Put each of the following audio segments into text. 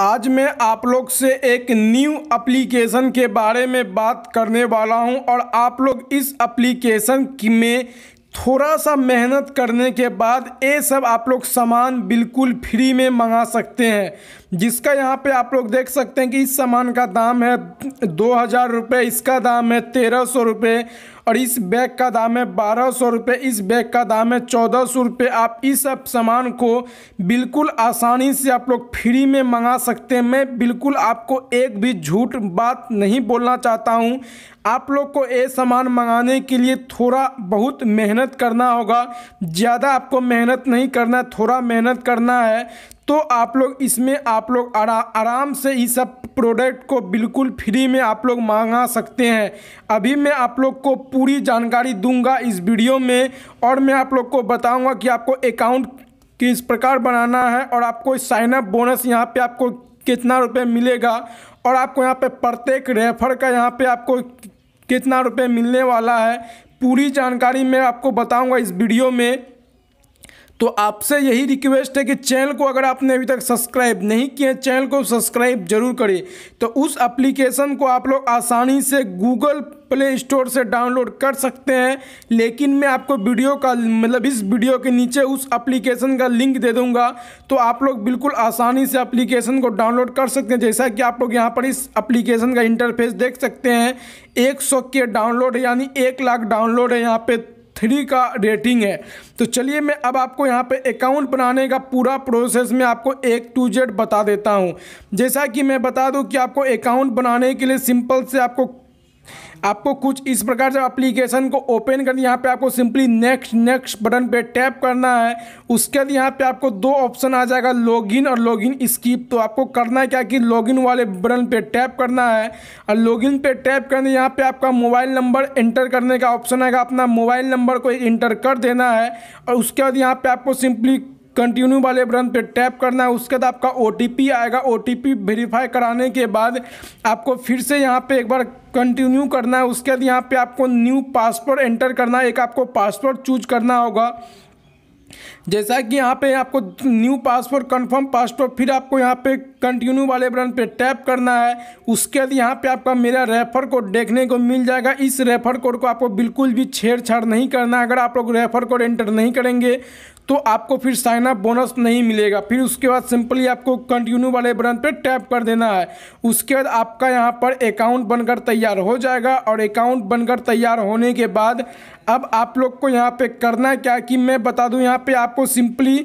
आज मैं आप लोग से एक न्यू एप्लीकेशन के बारे में बात करने वाला हूं और आप लोग इस एप्लीकेशन में थोड़ा सा मेहनत करने के बाद ये सब आप लोग सामान बिल्कुल फ्री में मंगा सकते हैं जिसका यहाँ पे आप लोग देख सकते हैं कि इस सामान का दाम है दो हज़ार रुपये इसका दाम है तेरह सौ रुपये और इस बैग का दाम है बारह सौ रुपये इस बैग का दाम है चौदह सौ रुपये आप इस सब सामान को बिल्कुल आसानी से आप लोग फ्री में मंगा सकते हैं मैं बिल्कुल आपको एक भी झूठ बात नहीं बोलना चाहता हूँ आप लोग को ये सामान मंगाने के लिए थोड़ा बहुत मेहनत करना होगा ज़्यादा आपको मेहनत नहीं करना है थोड़ा मेहनत करना है तो आप लोग इसमें आप लोग आरा, आराम से ये सब प्रोडक्ट को बिल्कुल फ्री में आप लोग मंगा सकते हैं अभी मैं आप लोग को पूरी जानकारी दूंगा इस वीडियो में और मैं आप लोग को बताऊंगा कि आपको अकाउंट किस प्रकार बनाना है और आपको साइनअप बोनस यहाँ पे आपको कितना रुपये मिलेगा और आपको यहाँ पे प्रत्येक रेफर का यहाँ पे आपको कितना रुपये मिलने वाला है पूरी जानकारी मैं आपको बताऊंगा इस वीडियो में तो आपसे यही रिक्वेस्ट है कि चैनल को अगर आपने अभी तक सब्सक्राइब नहीं किया चैनल को सब्सक्राइब जरूर करें तो उस एप्लीकेशन को आप लोग आसानी से गूगल प्ले स्टोर से डाउनलोड कर सकते हैं लेकिन मैं आपको वीडियो का मतलब इस वीडियो के नीचे उस एप्लीकेशन का लिंक दे दूंगा तो आप लोग बिल्कुल आसानी से एप्लीकेशन को डाउनलोड कर सकते हैं जैसा कि आप लोग यहाँ पर इस एप्लीकेशन का इंटरफेस देख सकते हैं एक सौ के डाउनलोड यानी एक लाख डाउनलोड है यहाँ पे थ्री का रेटिंग है तो चलिए मैं अब आपको यहाँ पे अकाउंट बनाने का पूरा प्रोसेस में आपको एक टू जेड बता देता हूँ जैसा कि मैं बता दूँ कि आपको अकाउंट बनाने के लिए सिंपल से आपको आपको कुछ इस प्रकार से एप्लीकेशन को ओपन कर यहाँ पे आपको सिंपली नेक्स्ट नेक्स्ट बटन पे टैप करना है उसके बाद यहाँ पे आपको दो ऑप्शन आ जाएगा लॉगिन और लॉगिन स्कीप तो आपको करना है क्या कि लॉगिन वाले बटन पे टैप करना है और लॉगिन पे टैप करने यहाँ पे आपका मोबाइल नंबर एंटर करने का ऑप्शन आएगा अपना मोबाइल नंबर को एंटर कर देना है और उसके बाद यहाँ पर आपको सिंपली कंटिन्यू वाले बटन पे टैप करना है उसके बाद आपका ओ आएगा ओ वेरीफाई कराने के बाद आपको फिर से यहाँ पे एक बार कंटिन्यू करना है उसके बाद यहाँ पे आपको न्यू पासवर्ड एंटर करना है एक आपको पासवर्ड चूज करना होगा जैसा कि यहाँ पे आपको न्यू पासवर्ड कंफर्म पासवर्ड फिर आपको यहाँ पे कंटिन्यू वाले बटन पे टैप करना है उसके बाद यहाँ पे आपका मेरा रेफर कोड देखने को मिल जाएगा इस रेफर कोड को आपको बिल्कुल भी छेड़छाड़ नहीं करना है अगर आप लोग रेफर कोड एंटर नहीं करेंगे तो आपको फिर साइन अप बोनस नहीं मिलेगा फिर उसके बाद सिंपली आपको कंटिन्यू वाले बटन पे टैप कर देना है उसके बाद आपका यहाँ पर अकाउंट बनकर तैयार हो जाएगा और अकाउंट बनकर तैयार होने के बाद अब आप लोग को यहाँ पे करना क्या कि मैं बता दूँ यहाँ पे आप आपको सिंपली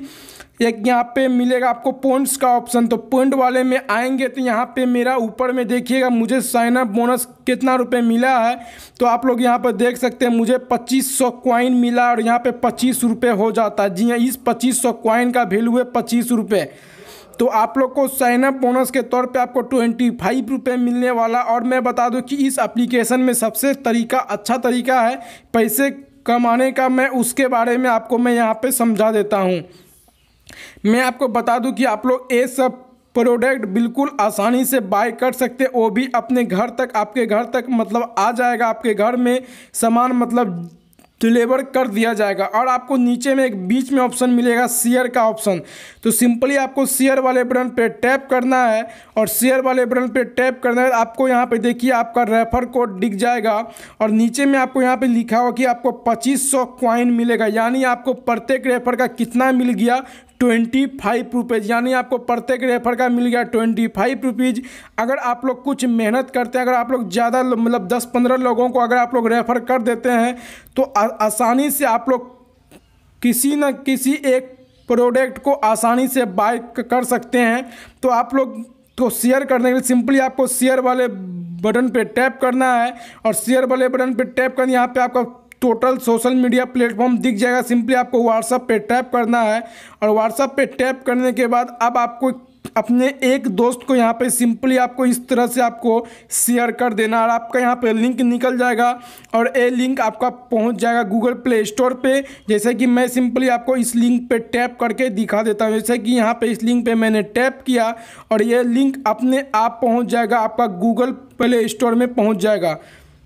एक यहाँ पे मिलेगा आपको पॉइंट्स का ऑप्शन तो पॉइंट वाले में आएंगे तो यहाँ पे मेरा ऊपर में देखिएगा मुझे साइन अप बोनस कितना रुपए मिला है तो आप लोग यहाँ पर देख सकते हैं मुझे 2500 क्वाइन मिला और यहाँ पे पच्चीस रुपये हो जाता है जी हाँ इस 2500 क्वाइन का वैल्यू है पच्चीस रुपये तो आप लोग को साइन अप बोनस के तौर पे आपको ट्वेंटी फाइव रुपये मिलने वाला और मैं बता दूं कि इस एप्लीकेशन में सबसे तरीका अच्छा तरीका है पैसे कमाने का मैं उसके बारे में आपको मैं यहाँ पे समझा देता हूँ मैं आपको बता दूँ कि आप लोग ये सब प्रोडक्ट बिल्कुल आसानी से बाय कर सकते वो भी अपने घर तक आपके घर तक मतलब आ जाएगा आपके घर में सामान मतलब डिलीवर कर दिया जाएगा और आपको नीचे में एक बीच में ऑप्शन मिलेगा शेयर का ऑप्शन तो सिंपली आपको शेयर वाले बटन पे टैप करना है और शेयर वाले बटन पे टैप करना है आपको यहाँ पे देखिए आपका रेफर कोड दिख जाएगा और नीचे में आपको यहाँ पे लिखा होगा कि आपको पच्चीस सौ मिलेगा यानी आपको प्रत्येक रेफर का कितना मिल गया ट्वेंटी फाइव रुपीज़ यानी आपको प्रत्येक रेफर का मिल गया ट्वेंटी फाइव रुपीज़ अगर आप लोग कुछ मेहनत करते हैं अगर आप लोग ज़्यादा मतलब दस पंद्रह लोगों को अगर आप लोग रेफ़र कर देते हैं तो आ, आसानी से आप लोग किसी न किसी एक प्रोडक्ट को आसानी से बाय कर सकते हैं तो आप लोग को शेयर करने के लिए सिंपली आपको शेयर वाले बटन पे टैप करना है और शेयर वाले बटन पे टैप करना यहाँ पे आपका टोटल सोशल मीडिया प्लेटफॉर्म दिख जाएगा सिंपली आपको व्हाट्सअप पे टैप करना है और व्हाट्सअप पे टैप करने के बाद अब आपको अपने एक दोस्त को यहाँ पे सिंपली आपको इस तरह से आपको शेयर कर देना और आपका यहाँ पे लिंक निकल जाएगा और ये लिंक आपका पहुँच जाएगा गूगल प्ले स्टोर पे जैसे कि मैं सिंपली आपको इस लिंक पे टैप करके दिखा देता हूँ जैसे कि यहाँ पे इस लिंक पे मैंने टैप किया और ये लिंक अपने आप पहुँच जाएगा आपका गूगल प्ले स्टोर में पहुँच जाएगा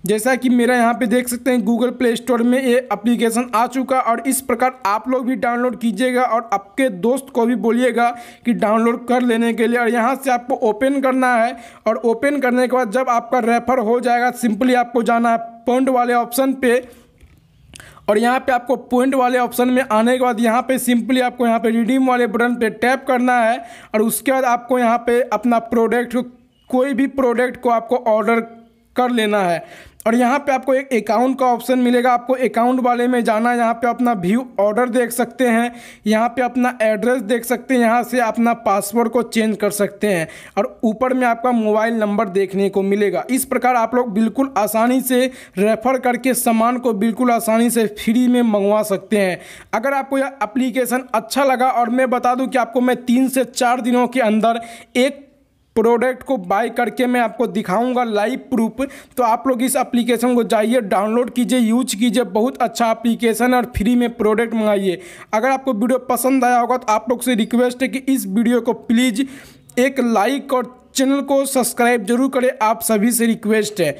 जैसा कि मेरा यहाँ पे देख सकते हैं गूगल प्ले स्टोर में ये एप्लीकेशन आ चुका और इस प्रकार आप लोग भी डाउनलोड कीजिएगा और आपके दोस्त को भी बोलिएगा कि डाउनलोड कर लेने के लिए और यहाँ से आपको ओपन करना है और ओपन करने के बाद जब आपका रेफर हो जाएगा सिंपली आपको जाना है पॉइंट वाले ऑप्शन पे और यहाँ पे आपको पॉइंट वाले ऑप्शन में आने के बाद यहाँ पे सिंपली आपको यहाँ पे रिडीम वाले बटन पे टैप करना है और उसके बाद आपको यहाँ पे अपना प्रोडक्ट कोई भी प्रोडक्ट को आपको ऑर्डर कर लेना है और यहाँ पे आपको एक अकाउंट का ऑप्शन मिलेगा आपको अकाउंट वाले में जाना यहाँ पे अपना व्यू ऑर्डर देख सकते हैं यहाँ पे अपना एड्रेस देख सकते हैं यहाँ से अपना पासवर्ड को चेंज कर सकते हैं और ऊपर में आपका मोबाइल नंबर देखने को मिलेगा इस प्रकार आप लोग बिल्कुल आसानी से रेफर करके सामान को बिल्कुल आसानी से फ्री में मंगवा सकते हैं अगर आपको यह अप्लीकेशन अच्छा लगा और मैं बता दूँ कि आपको मैं तीन से चार दिनों के अंदर एक प्रोडक्ट को बाय करके मैं आपको दिखाऊंगा लाइव प्रूफ तो आप लोग इस एप्लीकेशन को जाइए डाउनलोड कीजिए यूज कीजिए बहुत अच्छा एप्लीकेशन और फ्री में प्रोडक्ट मंगाइए अगर आपको वीडियो पसंद आया होगा तो आप लोग से रिक्वेस्ट है कि इस वीडियो को प्लीज़ एक लाइक और चैनल को सब्सक्राइब जरूर करें आप सभी से रिक्वेस्ट है